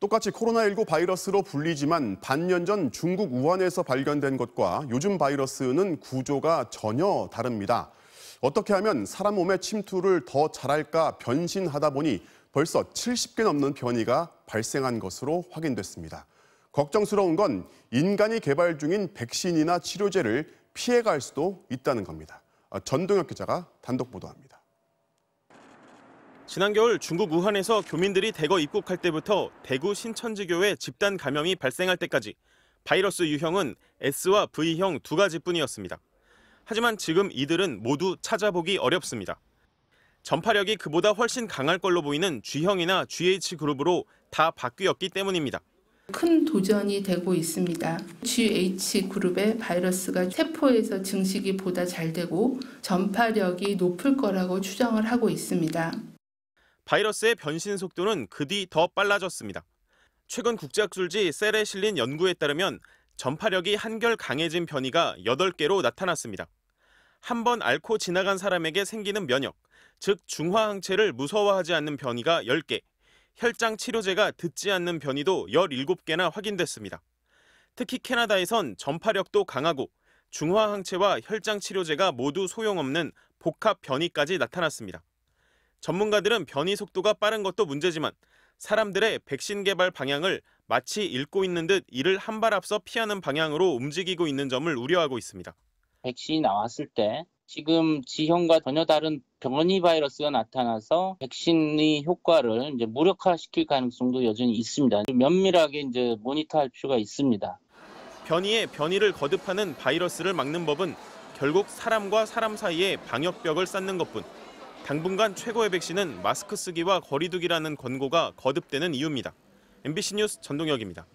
똑같이 코로나19 바이러스로 불리지만 반년 전 중국 우한에서 발견된 것과 요즘 바이러스는 구조가 전혀 다릅니다. 어떻게 하면 사람 몸의 침투를 더 잘할까 변신하다 보니 벌써 70개 넘는 변이가 발생한 것으로 확인됐습니다. 걱정스러운 건 인간이 개발 중인 백신이나 치료제를 피해갈 수도 있다는 겁니다. 아, 전동혁 기자가 단독 보도합니다. 지난 겨울 중국 우한에서 교민들이 대거 입국할 때부터 대구 신천지교회 집단 감염이 발생할 때까지 바이러스 유형은 S와 V형 두 가지뿐이었습니다. 하지만 지금 이들은 모두 찾아보기 어렵습니다. 전파력이 그보다 훨씬 강할 걸로 보이는 G형이나 GH 그룹으로 다 바뀌었기 때문입니다. 큰 도전이 되고 있습니다. GH 그룹의 바이러스가 세포에서 증식이 보다 잘 되고 전파력이 높을 거라고 추정을 하고 있습니다. 바이러스의 변신 속도는 그 뒤 더 빨라졌습니다. 최근 국제학술지 셀에 실린 연구에 따르면 전파력이 한결 강해진 변이가 8개로 나타났습니다. 한 번 앓고 지나간 사람에게 생기는 면역, 즉 중화항체를 무서워하지 않는 변이가 10개, 혈장 치료제가 듣지 않는 변이도 17개나 확인됐습니다. 특히 캐나다에선 전파력도 강하고 중화항체와 혈장 치료제가 모두 소용없는 복합 변이까지 나타났습니다. 전문가들은 변이 속도가 빠른 것도 문제지만 사람들의 백신 개발 방향을 마치 읽고 있는 듯 이를 한발 앞서 피하는 방향으로 움직이고 있는 점을 우려하고 있습니다. 백신이 나왔을 때 지금 지형과 전혀 다른 변이 바이러스가 나타나서 백신의 효과를 이제 무력화시킬 가능성도 여전히 있습니다. 면밀하게 이제 모니터할 필요가 있습니다. 변이에 변이를 거듭하는 바이러스를 막는 법은 결국 사람과 사람 사이에 방역벽을 쌓는 것뿐 당분간 최고의 백신은 마스크 쓰기와 거리두기라는 권고가 거듭되는 이유입니다. MBC 뉴스 전동혁입니다.